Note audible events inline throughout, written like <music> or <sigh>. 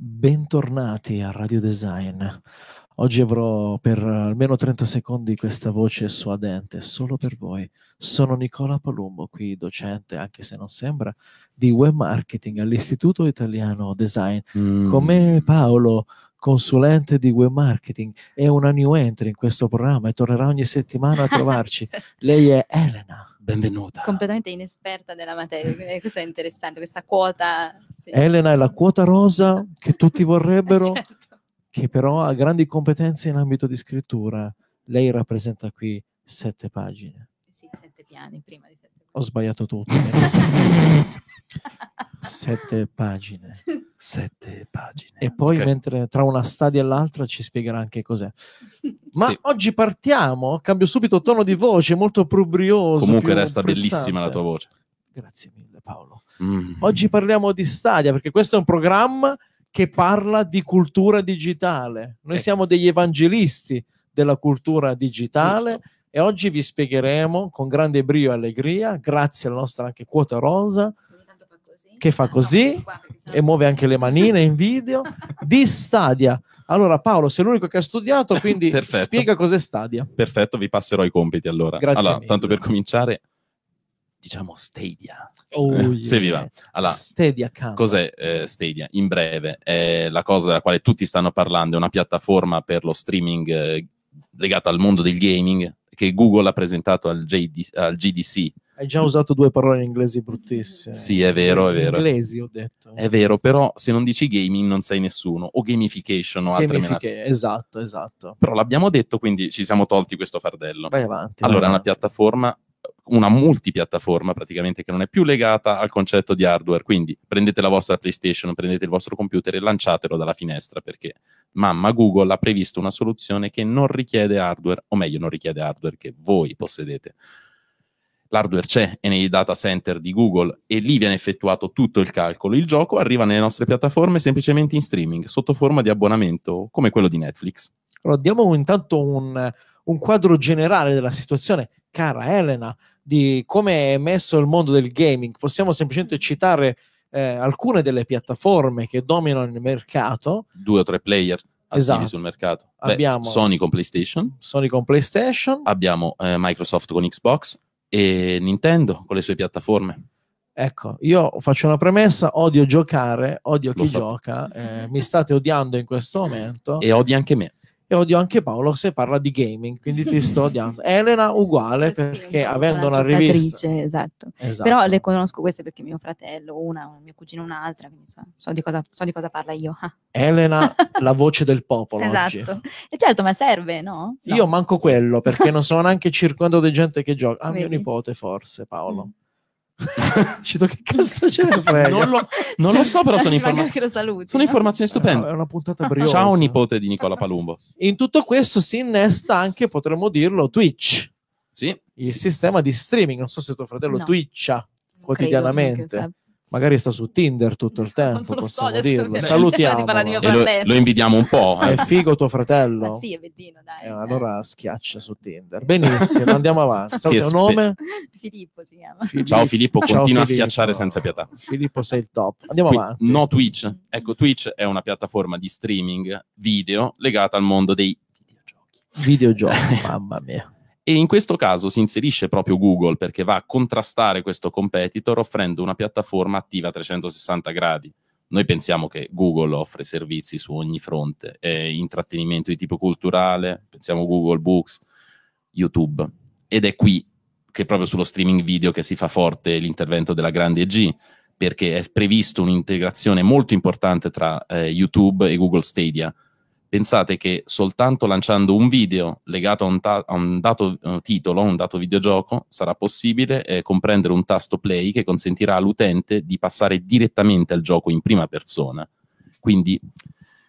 Bentornati a Radio Design. Oggi avrò per almeno 30 secondi questa voce suadente solo per voi. Sono Nicola Palumbo, qui docente, anche se non sembra, di web marketing all'Istituto Italiano Design. Mm. Come Paolo consulente di web marketing, è una new entry in questo programma e tornerà ogni settimana a <laughs> trovarci. Lei è Elena. Benvenuta. Completamente inesperta della materia, eh, questo è interessante, questa quota. Sì. Elena è la quota rosa che tutti vorrebbero, <laughs> certo. che però ha grandi competenze in ambito di scrittura. Lei rappresenta qui sette pagine. Sì, sette piani, prima di sette. Pagine. Ho sbagliato tutto. <laughs> sette pagine. Sette pagine. E poi okay. mentre tra una stadia e l'altra ci spiegherà anche cos'è. Ma sì. oggi partiamo, cambio subito tono di voce, molto probrioso. Comunque resta frizzante. bellissima la tua voce. Grazie mille Paolo. Mm. Oggi parliamo di Stadia perché questo è un programma che parla di cultura digitale. Noi eh. siamo degli evangelisti della cultura digitale Giusto. e oggi vi spiegheremo con grande brio e allegria, grazie alla nostra anche quota rosa, che fa così e muove anche le manine in video di Stadia. Allora Paolo, sei l'unico che ha studiato, quindi <laughs> spiega cos'è Stadia. Perfetto, vi passerò i compiti allora. Grazie allora, tanto per cominciare diciamo Stadia. Oh, yeah. <laughs> Se vi va. Allora, Stadia Cos'è eh, Stadia? In breve, è la cosa della quale tutti stanno parlando, è una piattaforma per lo streaming eh, legata al mondo del gaming che Google ha presentato al, JD, al GDC hai già usato due parole in inglese bruttissime. Sì, è vero, è vero. Inglesi, ho detto. È vero, però se non dici gaming non sei nessuno, o gamification o altre menate. Esatto, esatto. Però l'abbiamo detto, quindi ci siamo tolti questo fardello. Vai avanti. Allora, vai avanti. una piattaforma una multipiattaforma praticamente che non è più legata al concetto di hardware. Quindi prendete la vostra PlayStation, prendete il vostro computer e lanciatelo dalla finestra perché mamma Google ha previsto una soluzione che non richiede hardware, o meglio non richiede hardware che voi possedete l'hardware c'è e nei data center di Google e lì viene effettuato tutto il calcolo. Il gioco arriva nelle nostre piattaforme semplicemente in streaming, sotto forma di abbonamento come quello di Netflix. Allora, diamo intanto un, un quadro generale della situazione, cara Elena, di come è messo il mondo del gaming. Possiamo semplicemente citare eh, alcune delle piattaforme che dominano il mercato. Due o tre player esatto. sul mercato. Beh, abbiamo Sony con PlayStation. Sony con PlayStation. Abbiamo eh, Microsoft con Xbox e Nintendo con le sue piattaforme. Ecco, io faccio una premessa, odio giocare, odio Lo chi so. gioca, eh, mi state odiando in questo <laughs> momento. E odi anche me e odio anche Paolo se parla di gaming, quindi ti sto odiando. <laughs> Elena uguale eh perché sì, avendo una, una rivista. Esatto. esatto. Però le conosco queste perché mio fratello una, mio cugino un'altra, quindi so, so, di, cosa, so di, cosa, parla io. <laughs> Elena, la voce del popolo esatto. E certo, ma serve, no? no? Io manco quello perché non sono neanche circondato di gente che gioca. A ah, mio nipote forse, Paolo. Mm <laughs> Cito che cazzo ce ne frega? non, lo, non lo so, però <laughs> sono, informa- saluti, sono informazioni stupende. Eh, è una puntata briosa. Ciao, nipote di Nicola Palumbo. In tutto questo si innesta anche, potremmo dirlo, Twitch. Sì. Il sì. sistema di streaming. Non so se tuo fratello no. twitcha quotidianamente magari sta su Tinder tutto il <laughs> tempo, non possiamo so, dirlo. Salutiamo. Lo, lo, invidiamo un po'. Eh. È figo tuo fratello. Ah, sì, è vedino, dai. Eh, eh, allora schiaccia su Tinder. Benissimo, andiamo avanti. Salve, sì, nome? Filippo si chiama. Filippo. Ciao Filippo, Ciao, continua Filippo. a schiacciare senza pietà. Filippo sei il top. Andiamo Qui, avanti. No Twitch. Ecco, Twitch è una piattaforma di streaming video legata al mondo dei videogiochi. Videogiochi, <laughs> mamma mia e in questo caso si inserisce proprio Google perché va a contrastare questo competitor offrendo una piattaforma attiva a 360 gradi. Noi pensiamo che Google offre servizi su ogni fronte, eh, intrattenimento di tipo culturale, pensiamo Google Books, YouTube. Ed è qui che è proprio sullo streaming video che si fa forte l'intervento della grande G, perché è previsto un'integrazione molto importante tra eh, YouTube e Google Stadia Pensate che soltanto lanciando un video legato a un, ta- a un dato uh, titolo, un dato videogioco, sarà possibile eh, comprendere un tasto play che consentirà all'utente di passare direttamente al gioco in prima persona. Quindi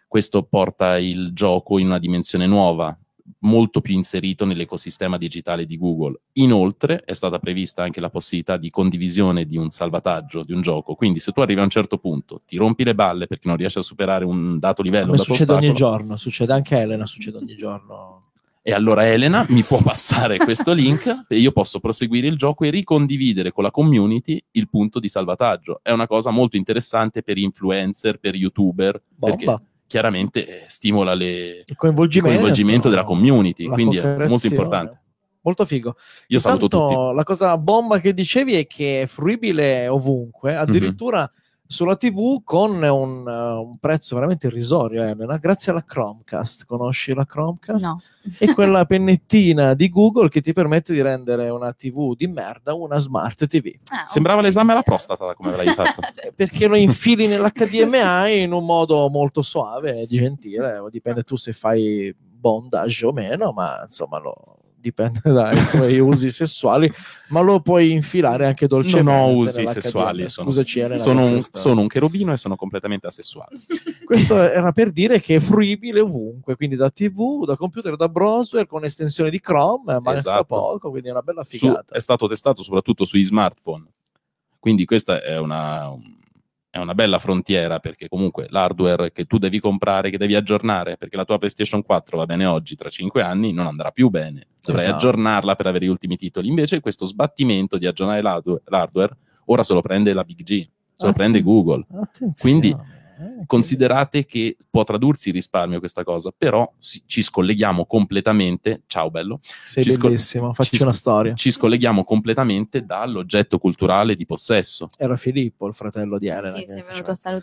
questo porta il gioco in una dimensione nuova, molto più inserito nell'ecosistema digitale di Google. Inoltre è stata prevista anche la possibilità di condivisione di un salvataggio di un gioco, quindi se tu arrivi a un certo punto, ti rompi le balle perché non riesci a superare un dato livello, Ma succede ogni giorno, succede anche a Elena, succede ogni giorno. E allora Elena mi può passare questo link e io posso proseguire il gioco e ricondividere con la community il punto di salvataggio. È una cosa molto interessante per influencer, per youtuber, Bomba. perché chiaramente eh, stimola le, il coinvolgimento, il coinvolgimento della community, quindi è molto importante. Molto figo. Io Intanto, saluto tutti. La cosa bomba che dicevi è che è fruibile ovunque, mhm. addirittura... Mm-hmm sulla TV con un, uh, un prezzo veramente irrisorio, eh, Elena, grazie alla Chromecast. Conosci la Chromecast? No. E quella pennettina di Google che ti permette di rendere una TV di merda una smart TV. Ah, Sembrava okay. l'esame alla prostata, da come l'hai fatto. <laughs> Perché lo infili nell'HDMI in un modo molto soave e gentile, dipende tu se fai bondage o meno, ma insomma lo, dipende <laughs> dai tuoi usi sessuali, ma lo puoi infilare anche dolcemente. Non ho usi sessuali, sono, Scusaci, Elena, sono, un, sono un cherubino e sono completamente asessuale. <laughs> Questo era per dire che è fruibile ovunque, quindi da TV, da computer, da browser, con estensione di Chrome, ma esatto. poco, quindi è una bella figata. Su, è stato testato soprattutto sui smartphone, quindi questa è una... Un è una bella frontiera perché comunque l'hardware che tu devi comprare, che devi aggiornare, perché la tua PlayStation 4 va bene oggi, tra 5 anni non andrà più bene. Dovrai esatto. aggiornarla per avere gli ultimi titoli. Invece questo sbattimento di aggiornare l'hardware, ora se lo prende la Big G, se lo ah, prende Google. Attenzione. Quindi eh, Considerate che può tradursi risparmio questa cosa, però sì, ci scolleghiamo completamente. Ciao bello. Sei ci bellissimo, facci una storia. Ci scolleghiamo completamente dall'oggetto culturale di possesso. Era Filippo, il fratello di Elena. Sì, sì,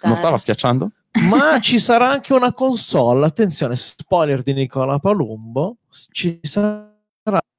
non stava schiacciando? Ma ci sarà anche una console. Attenzione, spoiler di Nicola Palumbo. Ci sarà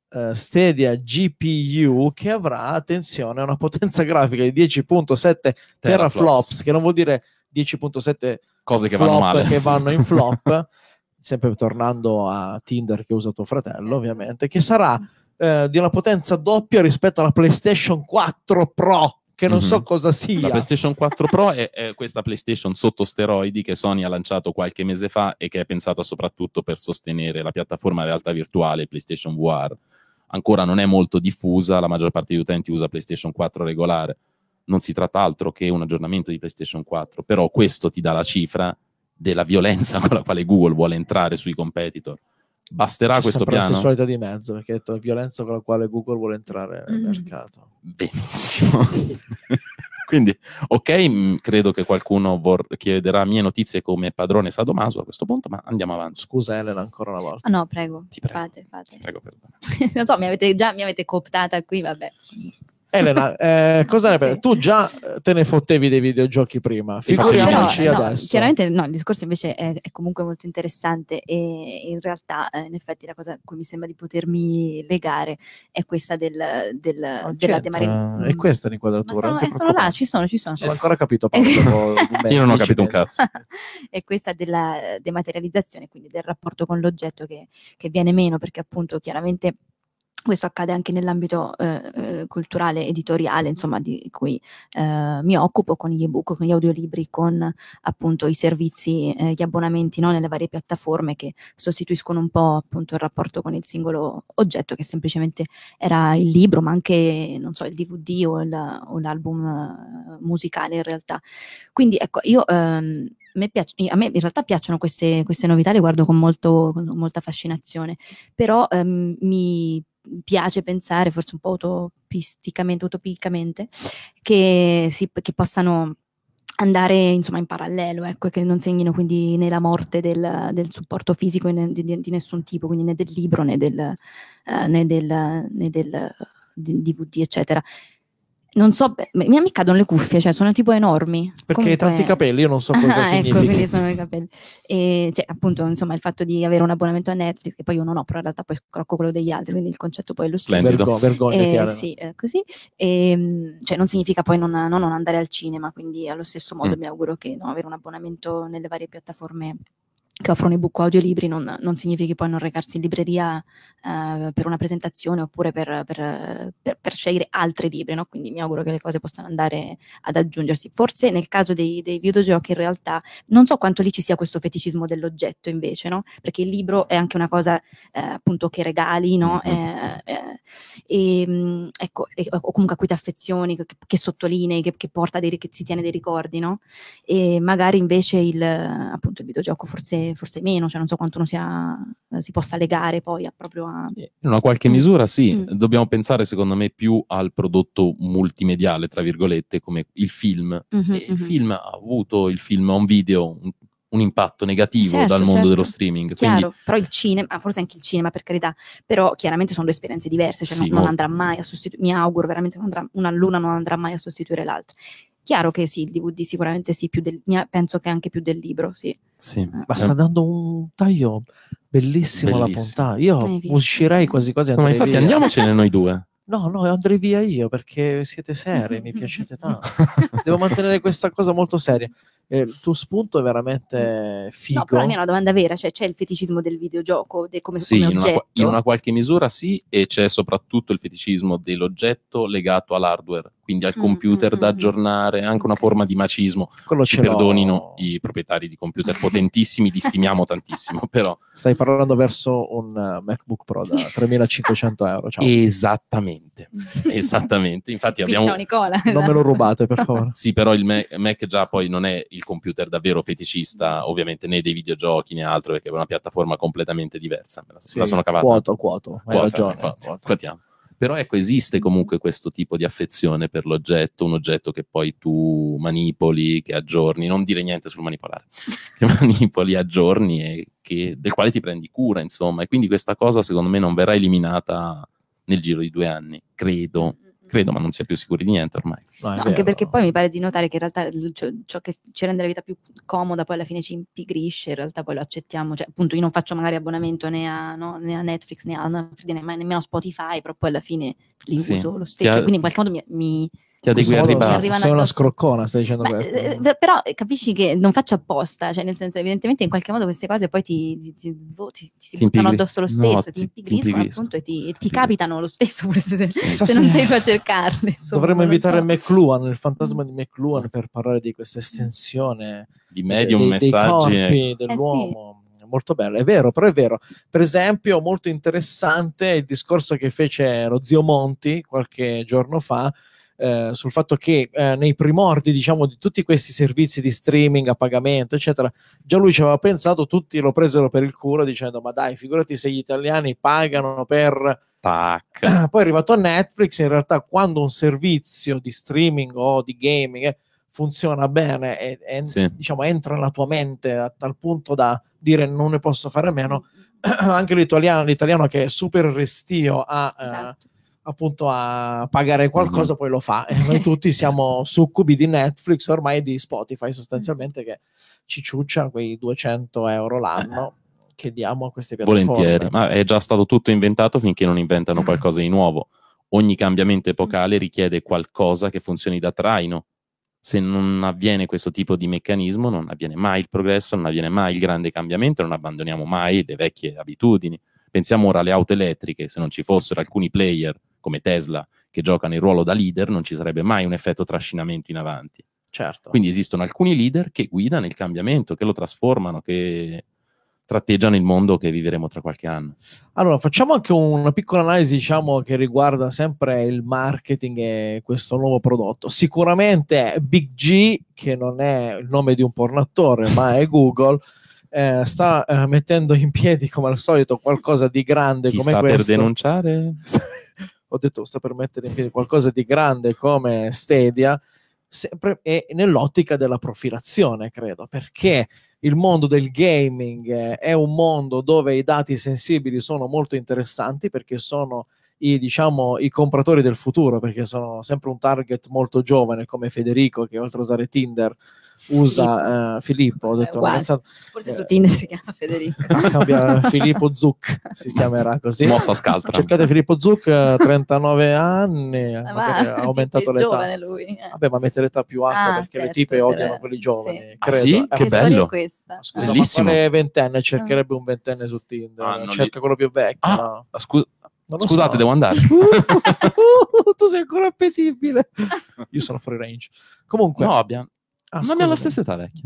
Uh, Stadia GPU che avrà, attenzione, una potenza <laughs> grafica di 10.7 teraflops, teraflops, che non vuol dire 10.7 cose che vanno male. Che vanno in flop, <laughs> sempre tornando a Tinder che usa tuo fratello, ovviamente, che sarà eh, di una potenza doppia rispetto alla PlayStation 4 Pro che non mm-hmm. so mhm. cosa sia. La PlayStation 4 Pro <laughs> è, è, questa PlayStation sotto steroidi che Sony ha lanciato qualche mese fa e che è pensata soprattutto per sostenere la piattaforma realtà virtuale PlayStation VR. Ancora non è molto diffusa, la maggior parte degli utenti usa PlayStation 4 regolare non si tratta altro che un aggiornamento di PlayStation 4, però questo ti dà la cifra della violenza <laughs> con la quale Google vuole entrare sui competitor. Basterà C'è questo piano? C'è sessualità di mezzo, perché è la violenza con la quale Google vuole entrare nel mm. mercato. Benissimo. <laughs> Quindi, ok, mm, credo che qualcuno vor- chiederà mie notizie come padrone sadomaso a questo punto, ma andiamo avanti. Scusa Elena ancora una volta. Ah, no, prego. Ti prego. Fate, fate. Prego, perdona. <laughs> non so, mi avete già mi avete cooptata qui, vabbè. Elena, <laughs> eh, cosa ne pensi? Sì. Tu già eh, te ne fottevi dei videogiochi prima, figuriamoci Però, adesso. No, chiaramente no, il discorso invece è, è, comunque molto interessante e in realtà eh, in effetti la cosa a cui mi sembra di potermi legare è questa del, del, oh, ah, della demar- certo. eh, È questa l'inquadratura. Sono, eh, sono là, ci sono, ci sono. Non ho ancora capito. <laughs> Io non ho capito un cazzo. <laughs> è questa della dematerializzazione, quindi del rapporto con l'oggetto che, che viene meno perché appunto chiaramente questo accade anche nell'ambito eh, eh, culturale, editoriale, insomma, di cui eh, mi occupo con gli ebook, con gli audiolibri, con appunto i servizi, eh, gli abbonamenti no, nelle varie piattaforme che sostituiscono un po' appunto il rapporto con il singolo oggetto che semplicemente era il libro, ma anche, non so, il DVD o, il, o l'album eh, musicale in realtà. Quindi ecco, io... Ehm, piace, a me in realtà piacciono queste, queste novità, le guardo con, molto, con molta fascinazione, però ehm, mi piace pensare, forse un po' utopisticamente, utopicamente, che, si, che possano andare insomma in parallelo, ecco, e che non segnino quindi né la morte del, del supporto fisico né, di, di, nessun tipo, quindi né del libro né del, eh, né del, né del eh, DVD, eccetera non so, mi, mi accadono le cuffie, cioè sono tipo enormi. Perché Comunque... tanti capelli, io non so cosa <laughs> ah, ecco, significhi. Ecco, quindi sono i capelli. E, cioè, appunto, insomma, il fatto di avere un abbonamento a Netflix, che poi io non ho, però in realtà poi crocco quello degli altri, quindi il concetto poi è lo stesso. Vergo- vergogna, eh, Sì, eh, così. E, ehm, cioè, non significa poi non, non, andare al cinema, quindi allo stesso modo mm. mi auguro che no, avere un abbonamento nelle varie piattaforme che offrono i o audiolibri non, non significhi poi non recarsi in libreria eh, per una presentazione oppure per, per, per, per scegliere altri libri, no? quindi mi auguro che le cose possano andare ad aggiungersi. Forse nel caso dei, dei videogiochi in realtà non so quanto lì ci sia questo feticismo dell'oggetto invece, no? perché il libro è anche una cosa eh, appunto che regali no? Mm-hmm. eh, e, eh, ehm, ecco, e, o comunque a cui ti affezioni, che, che sottolinei, che, che, porta dei, che si tiene dei ricordi, e magari invece il, appunto, il videogioco forse forse, meno, cioè non so quanto uno sia, eh, si possa legare poi a proprio a... In una qualche mm. misura sì, mm. dobbiamo pensare secondo me più al prodotto multimediale, tra virgolette, come il film. Mm-hmm, il mm-hmm. film ha avuto, il film on video, un, un impatto negativo certo, dal mondo certo. dello streaming. Chiaro, quindi... però il cinema, forse anche il cinema per carità, però chiaramente sono due esperienze diverse, cioè sì, non, non andrà mai a sostituire, mi auguro veramente, non andrà, una l'una non andrà mai a sostituire l'altra. Chiaro che sì, il DVD sicuramente sì, più del, penso che anche più del libro, sì. sì. Eh. Ma sta dando un taglio bellissimo, alla puntata. Io uscirei mm. quasi quasi. No, ma infatti via. andiamocene noi due. <laughs> No, no, andrei via io perché siete seri, mi <laughs> piacete tanto. Devo mantenere questa cosa molto seria. Eh, il tuo spunto è veramente figo. No, però la mia è una domanda vera, cioè c'è il feticismo del videogioco de come, sì, come in, una, in una qualche misura sì, e c'è soprattutto il feticismo dell'oggetto legato all'hardware quindi al mm, computer mm-hmm. da mm, mm. aggiornare, anche una forma di macismo. Quello Ci perdonino l'ho. i proprietari di computer <laughs> potentissimi, li stimiamo tantissimo, però... Stai parlando verso un eh, MacBook Pro da 3500 <laughs> euro, ciao. Esattamente, esattamente. Infatti abbiamo... Ciao Nicola. Non me lo rubate, per <laughs> favore. sì, però il Mac, Mac, già poi non è il computer davvero feticista, ovviamente, né dei videogiochi né altro, perché è una piattaforma completamente diversa. Me la, sì, sono cavata. Quoto, quoto, hai quota, ragione. Quota, quota. Quotiamo. Però ecco, esiste comunque questo tipo di affezione per l'oggetto, un oggetto che poi tu manipoli, che aggiorni, non dire niente sul manipolare, <laughs> che manipoli, aggiorni e che, del quale ti prendi cura, insomma. E quindi questa cosa secondo me non verrà eliminata nel giro di due anni, credo credo, ma non si è più sicuri di niente ormai. No, no, anche perché poi mi pare di notare che in realtà ciò, ciò, che ci rende la vita più comoda poi alla fine ci impigrisce, in realtà poi lo accettiamo, cioè appunto io non faccio magari abbonamento né a, no, né a Netflix né a, né, nemmeno Spotify, però poi alla fine li sì. uso lo stesso, ha... quindi in qualche modo mi, mi ti adegui al ribasso. Sei una scroccona, stai dicendo Beh, questo. Eh, eh, però eh, capisci che non faccio apposta, cioè nel senso, evidentemente in qualche modo queste cose poi ti, ti, ti, boh, ti si buttano addosso lo stesso, no, ti, impigriscono appunto e ti, capitano lo stesso se, se, se non sei a cercarle. Insomma, Dovremmo invitare so. McLuhan, il fantasma mm. di McLuhan, per parlare di questa estensione di medium, dei, messaggi dei corpi dell'uomo. Eh sì molto bello, è vero, però è vero. Per esempio, molto interessante il discorso che fece lo zio Monti qualche giorno fa eh, sul fatto che eh, nei primordi, diciamo, di tutti questi servizi di streaming a pagamento, eccetera, già lui ci aveva pensato, tutti lo presero per il culo dicendo "Ma dai, figurati se gli italiani pagano per Tac. <clears throat> Poi è arrivato a Netflix, in realtà quando un servizio di streaming o di gaming eh, funziona bene e, e sì. diciamo, entra nella tua mente a tal punto da dire non ne posso fare a meno, <clears throat> anche l'italiano, l'italiano che è super restio a eh, esatto. eh, appunto a pagare qualcosa, poi lo fa. <laughs> E noi tutti siamo succubi di Netflix, ormai di Spotify sostanzialmente, che ci ciucciano quei 200 euro l'anno che diamo a queste piattaforme. Volentieri, ma è già stato tutto inventato finché non inventano mm. qualcosa di nuovo. Ogni cambiamento epocale mm. richiede qualcosa che funzioni da traino. Se non avviene questo tipo di meccanismo, non avviene mai il progresso, non avviene mai il grande cambiamento, non abbandoniamo mai le vecchie abitudini. Pensiamo ora alle auto elettriche, se non ci fossero alcuni player come Tesla che giocano il ruolo da leader, non ci sarebbe mai un effetto trascinamento in avanti. Certo. Quindi esistono alcuni leader che guidano il cambiamento, che lo trasformano, che tratteggiano il mondo che vivremo tra qualche anno. Allora, facciamo anche una piccola analisi, diciamo, che riguarda sempre il marketing e questo nuovo prodotto. Sicuramente Big G, che non è il nome di un pornatore, ma è <laughs> Google. Eh, sta eh, mettendo in piedi come al solito qualcosa di grande Ti come sta questo. per denunciare? <laughs> ho detto sta per mettere in piedi qualcosa di grande come Stadia, sempre e nell'ottica della profilazione, credo, perché il mondo del gaming eh, è un mondo dove i dati sensibili sono molto interessanti perché sono i, diciamo, i compratori del futuro, perché sono sempre un target molto giovane come Federico che oltre a usare Tinder usa Filippo, uh, Filippo. ho detto, eh, pensato, forse eh, su Tinder si chiama Federico <laughs> cambia eh, Filippo Zuc <laughs> si chiamerà così mossa scaltra cercate Filippo Zuc 39 eh, anni ma, ha aumentato l'età giovane lui eh. vabbè ma mette l'età più alta ah, perché certo, le tipe odiano per... quelli giovani sì. credo. Ah, sì? che bello scusa Bellissimo. ma quale ventenne cercherebbe ah. un ventenne su Tinder ah, cerca li... quello più vecchio ah, no? scusa Scusate, so. devo andare. uh, <laughs> tu sei ancora appetibile. <laughs> Io sono fuori range. Comunque, no, abbiamo. Ah, non abbiamo la stessa età vecchia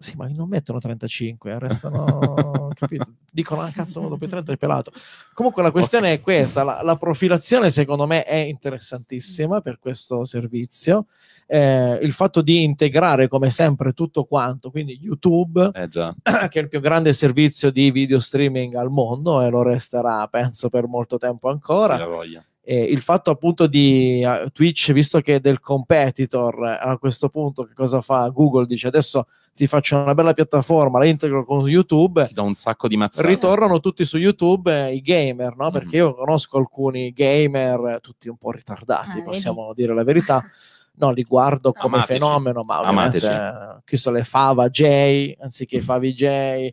sì, ma non mettono 35, restano, <laughs> capito? Dicono, ah, cazzo, dopo i 30 è pelato. Comunque la questione okay. è questa, la, la, profilazione secondo me è interessantissima per questo servizio, eh, il fatto di integrare come sempre tutto quanto, quindi YouTube, eh <clears throat> che è il più grande servizio di video streaming al mondo e lo resterà, penso, per molto tempo ancora. Sì, la voglia eh, il fatto appunto di eh, Twitch, visto che è del competitor, eh, a questo punto che cosa fa? Google dice adesso ti faccio una bella piattaforma, la integro con YouTube. Ti do un sacco di mazzate. Ritornano tutti su YouTube eh, i gamer, no? Mm-hmm. Perché mm io conosco alcuni gamer, eh, tutti un po' ritardati, ah, possiamo dire la verità. No, li guardo come Amateci. fenomeno, ma ovviamente Amateci. chi sono le Fava J anziché mm. Favi J, mm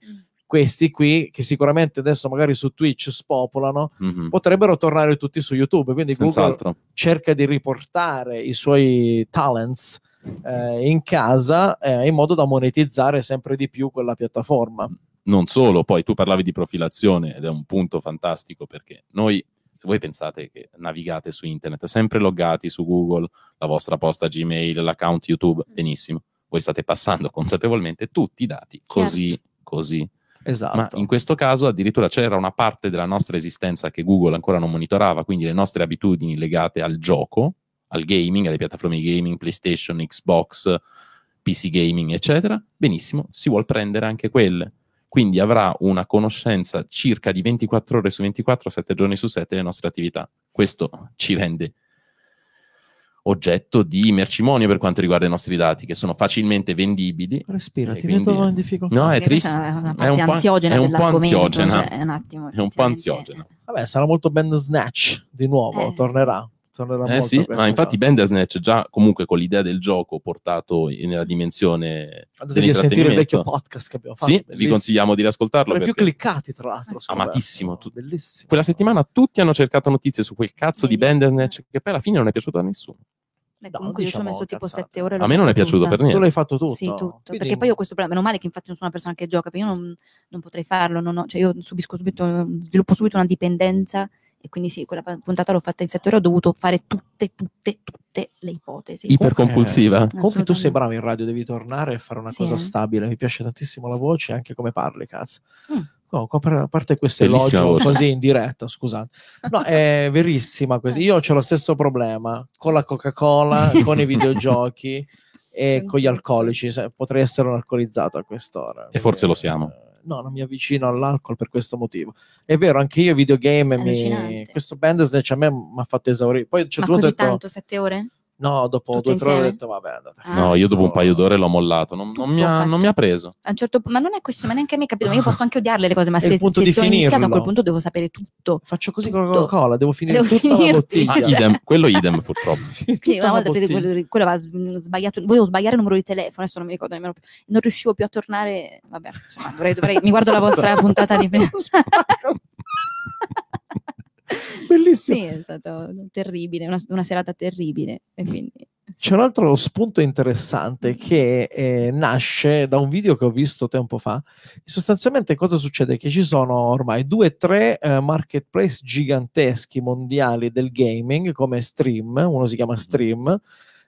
questi qui, che sicuramente adesso magari su Twitch spopolano, mm-hmm. potrebbero tornare tutti su YouTube. Quindi Senz'altro. Google cerca di riportare i suoi talents eh, in casa eh, in modo da monetizzare sempre di più quella piattaforma. Non solo, poi tu parlavi di profilazione ed è un punto fantastico perché noi se voi pensate che navigate su internet, sempre loggati su Google, la vostra posta Gmail, l'account YouTube, mm. benissimo. Voi state passando <laughs> consapevolmente tutti i dati, così, certo. così, Esatto. Ma in questo caso addirittura c'era una parte della nostra esistenza che Google ancora non monitorava, quindi le nostre abitudini legate al gioco, al gaming, alle piattaforme di gaming, PlayStation, Xbox, PC gaming, eccetera. Benissimo, si vuole prendere anche quelle. Quindi avrà una conoscenza circa di 24 ore su 24, 7 giorni su 7 delle nostre attività. Questo ci rende oggetto di mercimonio per quanto riguarda i nostri dati, che sono facilmente vendibili. Respira, eh, ti quindi... vedo in difficoltà. No, è triste. È una parte un ansiogena è un po' ansiogena. Cioè, un attimo, è un po' ansiogena. Vabbè, sarà molto band snatch di nuovo, eh, tornerà. tornerà eh, sì, ma infatti Snatch già comunque con l'idea del gioco portato nella dimensione Andate di sentire il vecchio podcast che abbiamo fatto. Sì, bellissimo. vi consigliamo di riascoltarlo. Tra i più cliccati tra l'altro. Ah, amatissimo. Tu... Bellissimo. Quella settimana tutti hanno cercato notizie su quel cazzo di Snatch che poi alla fine non è piaciuto a nessuno. Beh, no, diciamo io ci ho diciamo messo tipo cazzate. 7 ore. A me non è piaciuto tutta. per niente. Tu l'hai fatto tutto? Sì, tutto. Quindi... Perché poi ho questo problema. Meno male che infatti non sono una persona che gioca, perché io non, non potrei farlo. Non ho, cioè io subisco subito, sviluppo subito una dipendenza e quindi sì, quella puntata l'ho fatta in sette ore, ho dovuto fare tutte, tutte, tutte le ipotesi. Ipercompulsiva. Eh, comunque tu sei bravo in radio, devi tornare e fare una sì, cosa eh. stabile. Mi piace tantissimo la voce e anche come parli, cazzo. Mm. No, a parte questo Bellissima elogio così in diretta, scusate. No, è <laughs> verissima questa. Io ho lo stesso problema con la Coca-Cola, <laughs> con i videogiochi e con gli alcolici. Potrei essere un alcolizzato a quest'ora. E forse lo siamo. Eh, no, non mi avvicino all'alcol per questo motivo. È vero, anche io videogame mi... Questo Bandersnatch a me mi ha fatto esaurire. Poi c'è Ma così detto... tanto, sette ore? No, dopo Tutte due o tre ore ho detto vabbè andate. Ah. No, io dopo un paio d'ore l'ho mollato, non, non, mi, ha, non mi, ha, preso. A un certo punto, ma non è questo, ma neanche a me capito, io posso anche odiarle le cose, ma se, se sono iniziato a quel punto devo sapere tutto. Faccio così tutto. con la Coca-Cola, devo finire devo tutta finirti. la bottiglia. Ah, idem, quello idem purtroppo. <laughs> una volta preso quello, quello aveva sbagliato, volevo sbagliare il numero di telefono, adesso non mi ricordo nemmeno più, non riuscivo più a tornare, vabbè, insomma, dovrei, dovrei mi guardo la vostra <laughs> puntata di... <laughs> Bellissimo. Sì, è stato terribile, una, una serata terribile. Quindi, sì. C'è un altro spunto interessante mm. che eh, nasce da un video che ho visto tempo fa. Sostanzialmente cosa succede? Che ci sono ormai due o tre eh, marketplace giganteschi mondiali del gaming come Stream, uno si chiama mm. Stream,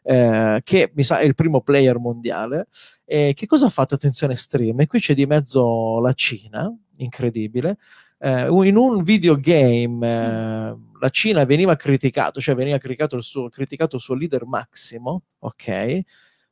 eh, che mi sa è il primo player mondiale. che cosa ha fatto? Attenzione Stream, e qui c'è di mezzo la Cina, incredibile eh, in un videogame mm. eh, la Cina veniva criticato, cioè veniva criticato il suo, criticato il suo leader Massimo, ok?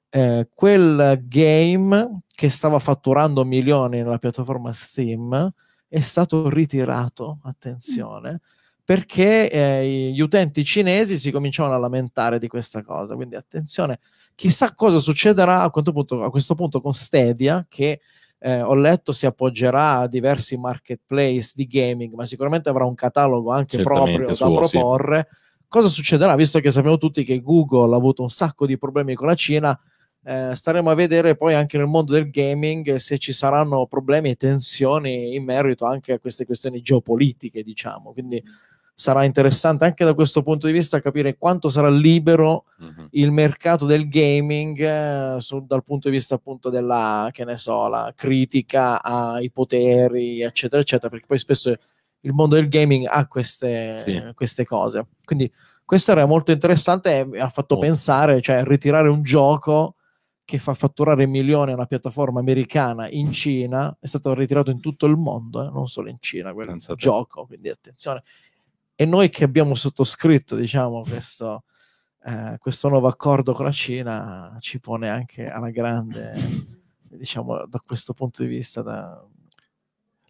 Eh, quel game che stava fatturando milioni nella piattaforma Steam è stato ritirato, attenzione, perché eh, gli utenti cinesi si cominciavano a lamentare di questa cosa. Quindi attenzione, chissà cosa succederà a, punto, a questo punto con Stadia che eh, ho letto si appoggerà a diversi marketplace di gaming, ma sicuramente avrà un catalogo anche Certamente proprio suo, da proporre. Sì. Cosa succederà, visto che sappiamo tutti che Google ha avuto un sacco di problemi con la Cina? Eh, staremo a vedere poi anche nel mondo del gaming se ci saranno problemi e tensioni in merito anche a queste questioni geopolitiche, diciamo. Quindi sarà interessante anche da questo punto di vista capire quanto sarà libero mm-hmm. il mercato del gaming eh, su, dal punto di vista appunto della che ne so, la critica ai poteri, eccetera, eccetera, perché poi spesso il mondo del gaming ha queste, sì. queste cose. Quindi questo era molto interessante e mi ha fatto oh. pensare, cioè ritirare un gioco che fa fatturare milioni a una piattaforma americana in Cina, è stato ritirato in tutto il mondo, eh, non solo in Cina, quel Pensate. gioco, quindi attenzione e noi che abbiamo sottoscritto diciamo, questo, eh, questo, nuovo accordo con la Cina ci pone anche alla grande, diciamo, da questo punto di vista. Da...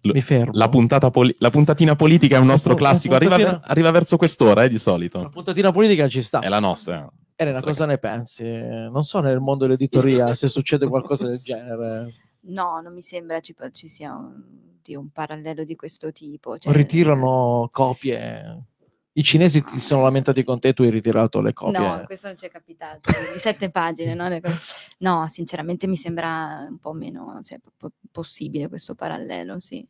Mi fermo. La, poli- la puntatina politica è un nostro la, classico, puntatina... arriva, ver- arriva, verso quest'ora eh, di solito. La puntatina politica ci sta. È la nostra. Eh, Elena, cosa ne pensi? Non so nel mondo dell'editoria se succede qualcosa del <laughs> genere. No, non mi sembra ci, ci sia un tutti un parallelo di questo tipo. Cioè... Ritirano copie. I cinesi ti sono lamentati con te, tu hai ritirato le copie. No, questo non ci è capitato. Di sette <laughs> pagine, no? no? sinceramente mi sembra un po' meno cioè, possibile questo parallelo, sì.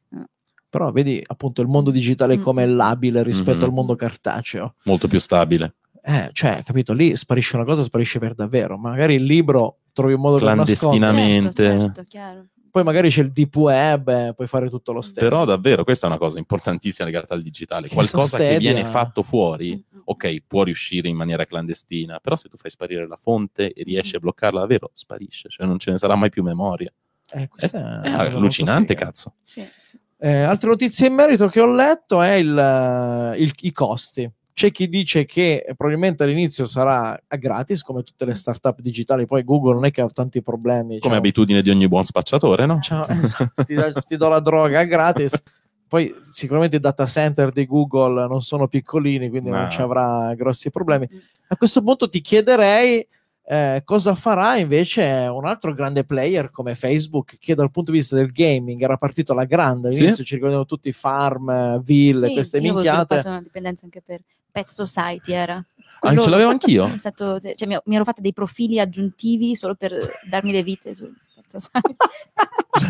Però vedi appunto il mondo digitale mm. come è labile rispetto mm-hmm. al mondo cartaceo. Molto più stabile. Eh, cioè, capito, lì sparisce una cosa, sparisce per davvero. Magari il libro trovi un modo di nasconderlo. Clandestinamente. Certo, certo, chiaro poi magari c'è il deep web, eh, puoi fare tutto lo stesso. Però davvero, questa è una cosa importantissima legata al digitale. Qualcosa che viene fatto fuori, mm, mm, mm. ok, può riuscire in maniera clandestina, però se tu fai sparire la fonte e riesci a bloccarla davvero, sparisce, cioè non ce ne sarà mai più memoria. Eh, eh è, è allucinante, cazzo. Sì, sì. Eh, altra notizia in merito che ho letto è il, eh, il, i costi. C'è chi dice che probabilmente all'inizio sarà a gratis, come tutte le startup digitali, poi Google non è che ha tanti problemi. Come diciamo. abitudine di ogni buon spacciatore, no? Cioè, esatto, <laughs> ti, do, ti do la droga a gratis. Poi sicuramente i data center di Google non sono piccolini, quindi no. non ci avrà grossi problemi. A questo punto ti chiederei eh, cosa farà invece un altro grande player come Facebook, che dal punto di vista del gaming era partito alla grande. All'inizio sì. ci ricordiamo tutti farm, Ville, sì, queste minchiate. Io ho sviluppato una dipendenza anche per Pet Society era. Ah, Quello ah, ce l'avevo <laughs> anch'io. Stato, cioè, mi, ero fatta dei profili aggiuntivi solo per darmi le vite. Su scherzo, sai? <laughs>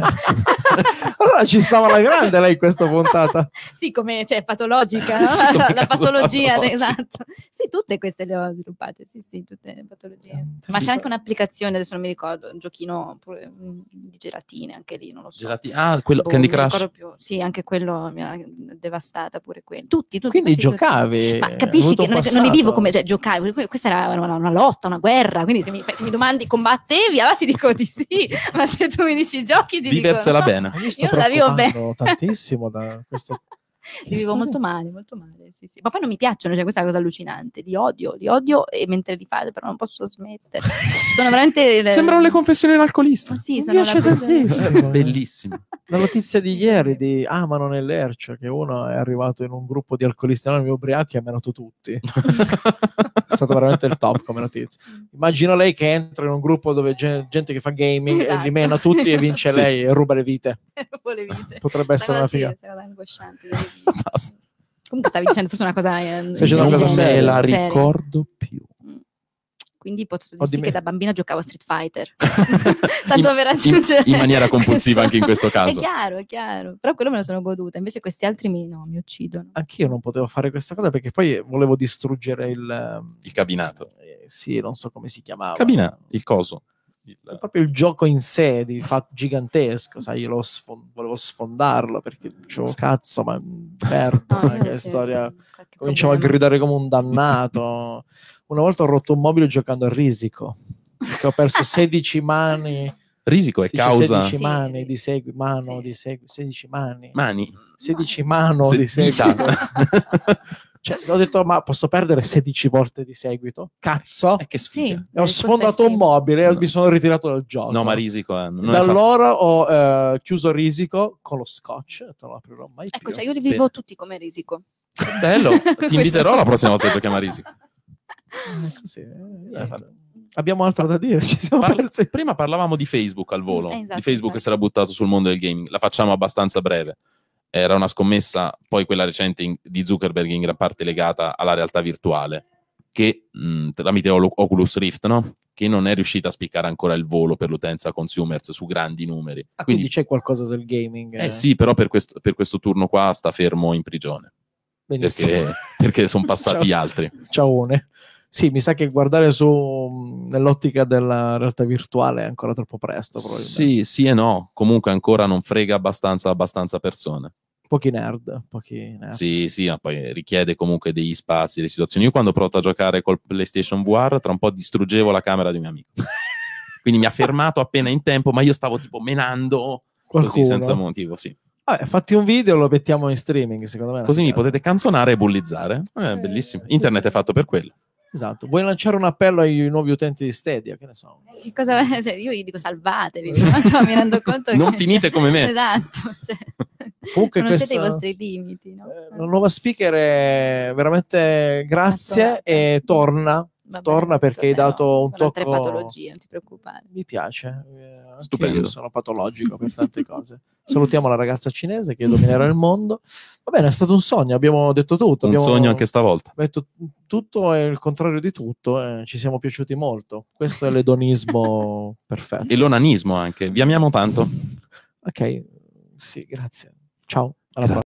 allora ci stava la grande lei in questa puntata. <laughs> sì, come cioè, patologica, no? <laughs> sì, la patologia, esatto. Sì, tutte queste le ho sviluppate, sì, sì, tutte le patologie. Ma c'è anche un'applicazione, adesso non mi ricordo, un giochino pure, mm, di gelatine, anche lì, non lo so. Gelati- ah, quello, boh, Candy Crush. Più. Sì, anche quello mi ha devastata pure quello. Tutti, tutti. Quindi giocavi. Ma capisci che non, non, li vivo come, cioè, giocavo, questa era una, una, lotta, una guerra, quindi se mi, se mi domandi combattevi, allora ti dico di sì, <laughs> ma se tu mi dici giochi, ti Viversela no, bene. Io la vivo bene. tantissimo da questo li vivo molto male, molto male. Sì, sì. Ma poi non mi piacciono, cioè questa è una cosa allucinante. Li odio, li odio e mentre li fate, però non posso smettere. sono veramente. <laughs> Sembrano le confessioni dell'alcolista. Sì, mi sono piace tantissimo. Eh, bellissimo. La notizia di ieri di Amano nell'Ercia, che uno è arrivato in un gruppo di alcolisti anonimi ubriachi e ha menato tutti. <laughs> è stato veramente il top come notizia. Immagino lei che entra in un gruppo dove gente che fa gaming esatto. e li mena tutti e vince sì. lei e ruba le vite. <laughs> le vite. Potrebbe essere una figa. Sì, è stata Basta. Comunque stavi dicendo forse una cosa... Eh, Se c'è una cosa seria, la ricordo più mm. quindi posso dirti di che da bambina giocavo a Street Fighter <laughs> tanto in, per raggiungere in, in maniera compulsiva questo. anche in questo <laughs> caso è chiaro, è chiaro, però quello me lo sono goduta invece questi altri mi, no, mi uccidono anch'io non potevo fare questa cosa perché poi volevo distruggere il il cabinato eh, sì, non so come si chiamava cabina, il coso il, proprio il gioco in sé di fatto gigantesco sai, io sfond- volevo sfondarlo perché dicevo cazzo ma perdo, ah, eh, che sì, storia. Cominciamo problema. a gridare come un dannato. Una volta ho rotto un mobile giocando a risico, perché ho perso 16 <laughs> mani. Risico è cioè, causa 16 mani di segui, mano sì. di segui, 16 mani. Mani. 16 mano Se- di seguito. <laughs> <laughs> Cioè, ho detto, ma posso perdere 16 volte di seguito? Cazzo! Eh, che sfiga. Sì, ho sfondato un mobile e no. mi sono ritirato dal gioco. No, ma risico. Eh, da allora fatto. ho eh, chiuso risico con lo scotch. Non lo aprirò mai ecco, più. Cioè, io li vivo Bene. tutti come risico. Bello, <laughs> ti inviterò la prossima volta che chiama risico. Eh, sì, eh, eh, eh Abbiamo altro da dire. <laughs> Parla, prima parlavamo di Facebook al volo, eh, esatto, di Facebook esatto. che si era buttato sul mondo del gaming. La facciamo abbastanza breve era una scommessa, poi quella recente in, di Zuckerberg in gran parte legata alla realtà virtuale, che mh, mm, tramite Oculus Rift, no? che non è riuscita a spiccare ancora il volo per l'utenza consumers su grandi numeri. Ah, quindi, quindi, c'è qualcosa del gaming? Eh, eh sì, però per questo, per questo, turno qua sta fermo in prigione. Benissimo. Perché, perché sono <laughs> passati gli altri. Ciaone sì, mi sa che guardare su mm, nell'ottica della realtà virtuale è ancora troppo presto. Sì, sì e no. Comunque ancora non frega abbastanza, abbastanza persone. Pochi nerd, pochi nerd. Sì, sì, ma poi richiede comunque degli spazi, delle situazioni. Io quando ho provato a giocare col PlayStation VR, tra un po' distruggevo la camera di un mio amico. <laughs> Quindi mi ha fermato appena in tempo, ma io stavo tipo menando Qualcuno. così senza motivo, sì. Vabbè, fatti un video e lo mettiamo in streaming, secondo me. Così mi potete canzonare e bullizzare. Eh, bellissimo. Internet è fatto per quello. Esatto, vuoi lanciare un appello ai nuovi utenti di Stadia? Che ne so. Eh, che cosa, <laughs> cioè, io gli dico salvatevi, so, mi rendo conto <laughs> Non finite cioè, come me. <laughs> Esatto. Cioè, Comunque conoscete questa, i vostri limiti. No? la eh, nuova speaker è veramente grazie e torna Vabbè, torna perché hai dato un tocco... patologie, non ti preoccupare. Mi piace, eh, Stupendo. Io sono patologico per tante cose. Salutiamo la ragazza cinese che dominerà il mondo. Va bene, è stato un sogno, abbiamo detto tutto. Un sogno anche stavolta. Detto tutto è il contrario di tutto, eh, ci siamo piaciuti molto. Questo è l'edonismo <laughs> perfetto. E l'onanismo anche. Vi amiamo tanto. Ok, sì, grazie. Ciao, alla prossima.